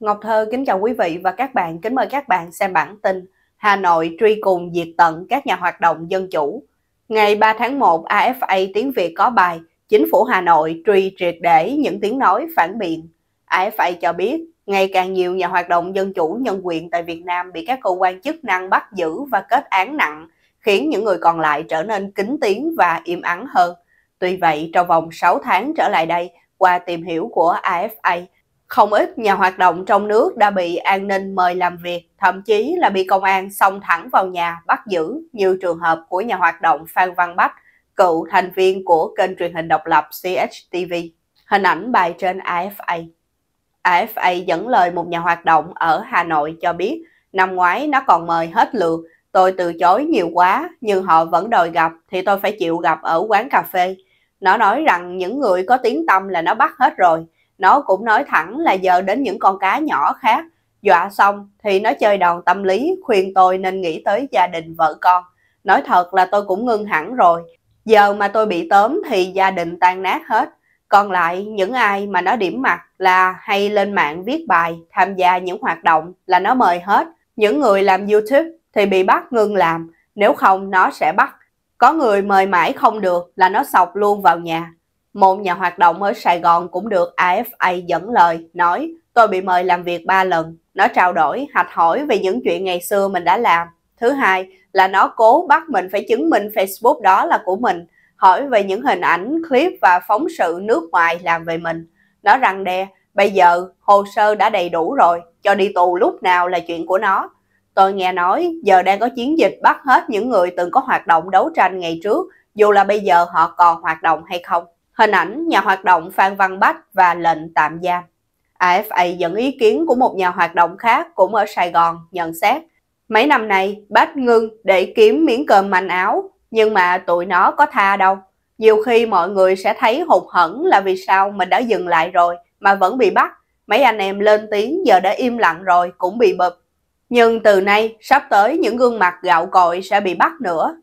Ngọc Thơ kính chào quý vị và các bạn, kính mời các bạn xem bản tin Hà Nội truy cùng diệt tận các nhà hoạt động dân chủ. Ngày 3 tháng 1, AFA tiếng Việt có bài Chính phủ Hà Nội truy triệt để những tiếng nói phản biện. AFA cho biết, ngày càng nhiều nhà hoạt động dân chủ nhân quyền tại Việt Nam bị các cơ quan chức năng bắt giữ và kết án nặng, khiến những người còn lại trở nên kính tiếng và im ắng hơn. Tuy vậy, trong vòng 6 tháng trở lại đây, qua tìm hiểu của AFA, không ít nhà hoạt động trong nước đã bị an ninh mời làm việc, thậm chí là bị công an xông thẳng vào nhà bắt giữ như trường hợp của nhà hoạt động Phan Văn Bách, cựu thành viên của kênh truyền hình độc lập CHTV. Hình ảnh bài trên AFA. AFA dẫn lời một nhà hoạt động ở Hà Nội cho biết năm ngoái nó còn mời hết lượt, tôi từ chối nhiều quá nhưng họ vẫn đòi gặp thì tôi phải chịu gặp ở quán cà phê. Nó nói rằng những người có tiếng tâm là nó bắt hết rồi, nó cũng nói thẳng là giờ đến những con cá nhỏ khác. Dọa xong thì nó chơi đòn tâm lý khuyên tôi nên nghĩ tới gia đình vợ con. Nói thật là tôi cũng ngưng hẳn rồi. Giờ mà tôi bị tóm thì gia đình tan nát hết. Còn lại những ai mà nó điểm mặt là hay lên mạng viết bài, tham gia những hoạt động là nó mời hết. Những người làm YouTube thì bị bắt ngưng làm, nếu không nó sẽ bắt. Có người mời mãi không được là nó sọc luôn vào nhà. Một nhà hoạt động ở Sài Gòn cũng được AFA dẫn lời, nói tôi bị mời làm việc ba lần. Nó trao đổi, hạch hỏi về những chuyện ngày xưa mình đã làm. Thứ hai là nó cố bắt mình phải chứng minh Facebook đó là của mình, hỏi về những hình ảnh, clip và phóng sự nước ngoài làm về mình. Nó răng đe, bây giờ hồ sơ đã đầy đủ rồi, cho đi tù lúc nào là chuyện của nó. Tôi nghe nói giờ đang có chiến dịch bắt hết những người từng có hoạt động đấu tranh ngày trước, dù là bây giờ họ còn hoạt động hay không hình ảnh nhà hoạt động Phan Văn Bách và lệnh tạm giam. AFA dẫn ý kiến của một nhà hoạt động khác cũng ở Sài Gòn nhận xét Mấy năm nay Bách ngưng để kiếm miếng cơm manh áo nhưng mà tụi nó có tha đâu. Nhiều khi mọi người sẽ thấy hụt hẫng là vì sao mình đã dừng lại rồi mà vẫn bị bắt. Mấy anh em lên tiếng giờ đã im lặng rồi cũng bị bực Nhưng từ nay sắp tới những gương mặt gạo cội sẽ bị bắt nữa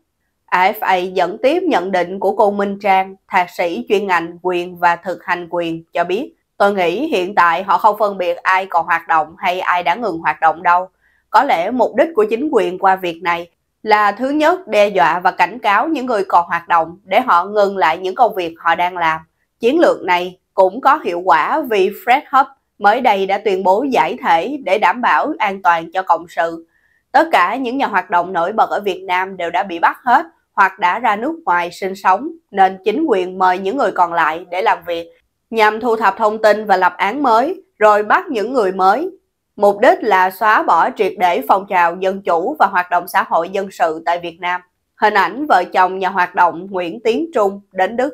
AFA dẫn tiếp nhận định của cô Minh Trang, thạc sĩ chuyên ngành quyền và thực hành quyền cho biết, tôi nghĩ hiện tại họ không phân biệt ai còn hoạt động hay ai đã ngừng hoạt động đâu. Có lẽ mục đích của chính quyền qua việc này là thứ nhất đe dọa và cảnh cáo những người còn hoạt động để họ ngừng lại những công việc họ đang làm. Chiến lược này cũng có hiệu quả vì Fred Hub mới đây đã tuyên bố giải thể để đảm bảo an toàn cho cộng sự. Tất cả những nhà hoạt động nổi bật ở Việt Nam đều đã bị bắt hết hoặc đã ra nước ngoài sinh sống nên chính quyền mời những người còn lại để làm việc nhằm thu thập thông tin và lập án mới rồi bắt những người mới. Mục đích là xóa bỏ triệt để phong trào dân chủ và hoạt động xã hội dân sự tại Việt Nam. Hình ảnh vợ chồng nhà hoạt động Nguyễn Tiến Trung đến Đức.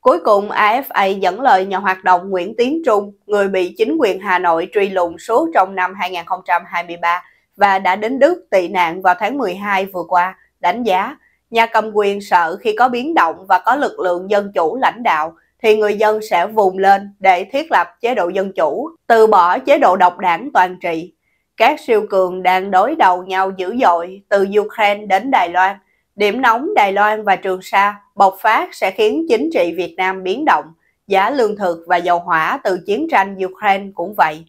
Cuối cùng, AFA dẫn lời nhà hoạt động Nguyễn Tiến Trung, người bị chính quyền Hà Nội truy lùng suốt trong năm 2023 và đã đến Đức tị nạn vào tháng 12 vừa qua, đánh giá Nhà cầm quyền sợ khi có biến động và có lực lượng dân chủ lãnh đạo thì người dân sẽ vùng lên để thiết lập chế độ dân chủ, từ bỏ chế độ độc đảng toàn trị. Các siêu cường đang đối đầu nhau dữ dội từ Ukraine đến Đài Loan. Điểm nóng Đài Loan và Trường Sa bộc phát sẽ khiến chính trị Việt Nam biến động. Giá lương thực và dầu hỏa từ chiến tranh Ukraine cũng vậy.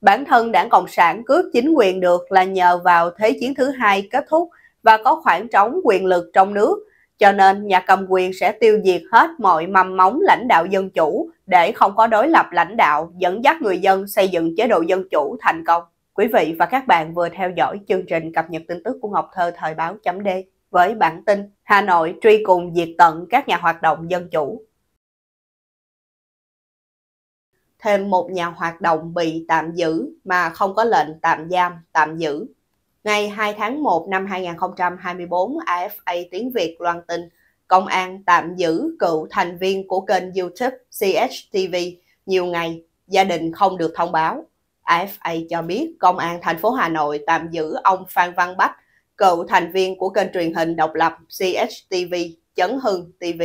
Bản thân đảng Cộng sản cướp chính quyền được là nhờ vào Thế chiến thứ hai kết thúc – và có khoảng trống quyền lực trong nước, cho nên nhà cầm quyền sẽ tiêu diệt hết mọi mầm móng lãnh đạo dân chủ để không có đối lập lãnh đạo dẫn dắt người dân xây dựng chế độ dân chủ thành công. Quý vị và các bạn vừa theo dõi chương trình cập nhật tin tức của Ngọc Thơ thời báo chấm D với bản tin Hà Nội truy cùng diệt tận các nhà hoạt động dân chủ. Thêm một nhà hoạt động bị tạm giữ mà không có lệnh tạm giam, tạm giữ Ngày 2 tháng 1 năm 2024, AFA Tiếng Việt loan tin công an tạm giữ cựu thành viên của kênh YouTube CHTV nhiều ngày, gia đình không được thông báo. AFA cho biết công an thành phố Hà Nội tạm giữ ông Phan Văn Bách, cựu thành viên của kênh truyền hình độc lập CHTV Chấn Hưng TV,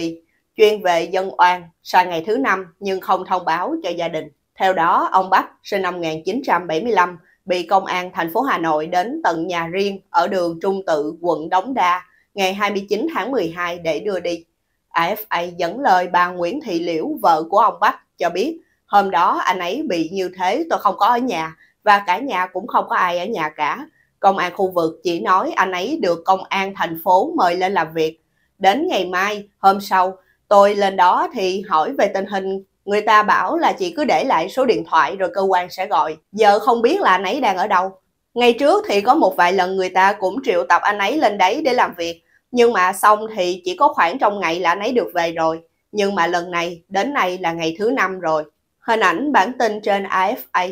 chuyên về dân oan sang ngày thứ năm nhưng không thông báo cho gia đình. Theo đó, ông Bách sinh năm 1975 bị công an thành phố Hà Nội đến tận nhà riêng ở đường Trung Tự, quận Đống Đa ngày 29 tháng 12 để đưa đi. AFA dẫn lời bà Nguyễn Thị Liễu, vợ của ông Bách, cho biết hôm đó anh ấy bị như thế tôi không có ở nhà và cả nhà cũng không có ai ở nhà cả. Công an khu vực chỉ nói anh ấy được công an thành phố mời lên làm việc. Đến ngày mai, hôm sau, tôi lên đó thì hỏi về tình hình người ta bảo là chị cứ để lại số điện thoại rồi cơ quan sẽ gọi giờ không biết là anh ấy đang ở đâu ngày trước thì có một vài lần người ta cũng triệu tập anh ấy lên đấy để làm việc nhưng mà xong thì chỉ có khoảng trong ngày là anh ấy được về rồi nhưng mà lần này đến nay là ngày thứ năm rồi hình ảnh bản tin trên AFA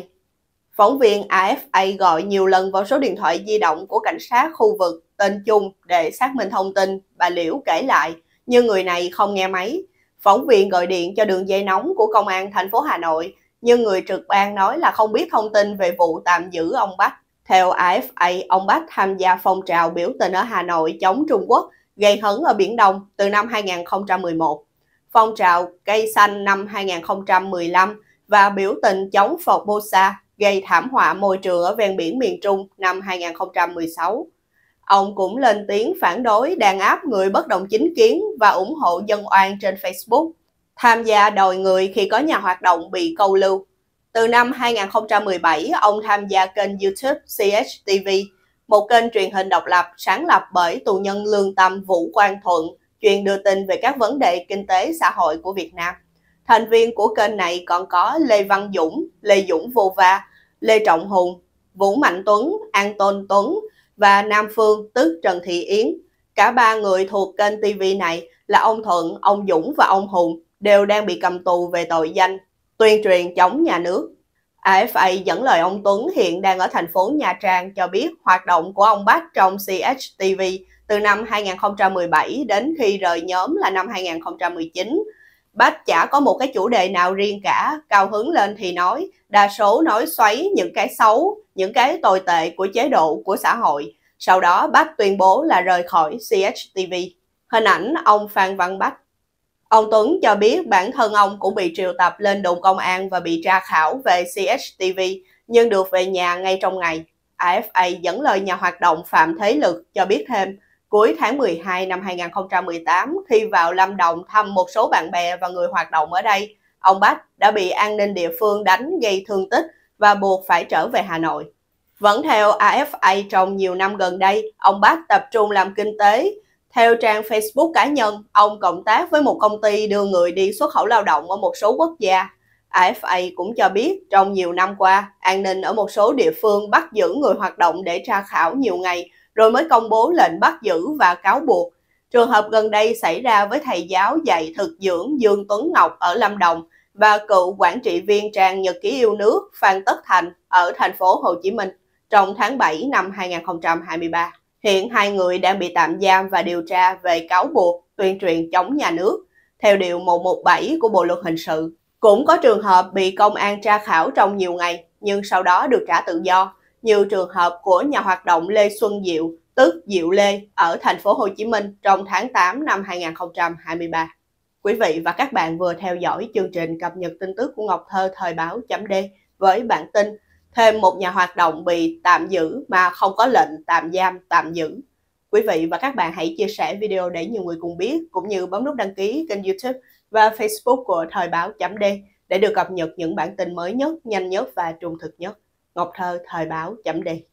phóng viên AFA gọi nhiều lần vào số điện thoại di động của cảnh sát khu vực tên chung để xác minh thông tin bà Liễu kể lại nhưng người này không nghe máy Phóng viên gọi điện cho đường dây nóng của Công an thành phố Hà Nội, nhưng người trực ban nói là không biết thông tin về vụ tạm giữ ông Bách. Theo AFA, ông Bách tham gia phong trào biểu tình ở Hà Nội chống Trung Quốc, gây hấn ở Biển Đông từ năm 2011. Phong trào cây xanh năm 2015 và biểu tình chống Phọc Bosa gây thảm họa môi trường ở ven biển miền Trung năm 2016. Ông cũng lên tiếng phản đối đàn áp người bất đồng chính kiến và ủng hộ dân oan trên Facebook, tham gia đòi người khi có nhà hoạt động bị câu lưu. Từ năm 2017, ông tham gia kênh YouTube CHTV, một kênh truyền hình độc lập sáng lập bởi tù nhân lương tâm Vũ Quang Thuận, chuyên đưa tin về các vấn đề kinh tế xã hội của Việt Nam. Thành viên của kênh này còn có Lê Văn Dũng, Lê Dũng Vô Va, Lê Trọng Hùng, Vũ Mạnh Tuấn, An Tôn Tuấn, và Nam Phương tức Trần Thị Yến. Cả ba người thuộc kênh TV này là ông Thuận, ông Dũng và ông Hùng đều đang bị cầm tù về tội danh tuyên truyền chống nhà nước. AFA dẫn lời ông Tuấn hiện đang ở thành phố Nha Trang cho biết hoạt động của ông Bách trong CHTV từ năm 2017 đến khi rời nhóm là năm 2019 Bách chả có một cái chủ đề nào riêng cả cao hứng lên thì nói đa số nói xoáy những cái xấu những cái tồi tệ của chế độ của xã hội sau đó Bách tuyên bố là rời khỏi CHTV hình ảnh ông Phan Văn Bách ông Tuấn cho biết bản thân ông cũng bị triệu tập lên đồn công an và bị tra khảo về CHTV nhưng được về nhà ngay trong ngày AFA dẫn lời nhà hoạt động Phạm Thế Lực cho biết thêm Cuối tháng 12 năm 2018, khi vào Lâm Đồng thăm một số bạn bè và người hoạt động ở đây, ông Bách đã bị an ninh địa phương đánh gây thương tích và buộc phải trở về Hà Nội. Vẫn theo AFA trong nhiều năm gần đây, ông Bách tập trung làm kinh tế. Theo trang Facebook cá nhân, ông cộng tác với một công ty đưa người đi xuất khẩu lao động ở một số quốc gia. AFA cũng cho biết trong nhiều năm qua, an ninh ở một số địa phương bắt giữ người hoạt động để tra khảo nhiều ngày rồi mới công bố lệnh bắt giữ và cáo buộc. Trường hợp gần đây xảy ra với thầy giáo dạy thực dưỡng Dương Tuấn Ngọc ở Lâm Đồng và cựu quản trị viên trang Nhật ký yêu nước Phan Tất Thành ở thành phố Hồ Chí Minh trong tháng 7 năm 2023. Hiện hai người đang bị tạm giam và điều tra về cáo buộc tuyên truyền chống nhà nước theo Điều 117 của Bộ Luật Hình sự. Cũng có trường hợp bị công an tra khảo trong nhiều ngày nhưng sau đó được trả tự do nhiều trường hợp của nhà hoạt động Lê Xuân Diệu, tức Diệu Lê ở thành phố Hồ Chí Minh trong tháng 8 năm 2023. Quý vị và các bạn vừa theo dõi chương trình cập nhật tin tức của Ngọc Thơ thời báo D với bản tin thêm một nhà hoạt động bị tạm giữ mà không có lệnh tạm giam tạm giữ. Quý vị và các bạn hãy chia sẻ video để nhiều người cùng biết, cũng như bấm nút đăng ký kênh youtube và facebook của Thời báo D để được cập nhật những bản tin mới nhất, nhanh nhất và trung thực nhất. Ngọc Thơ thời báo chấm đi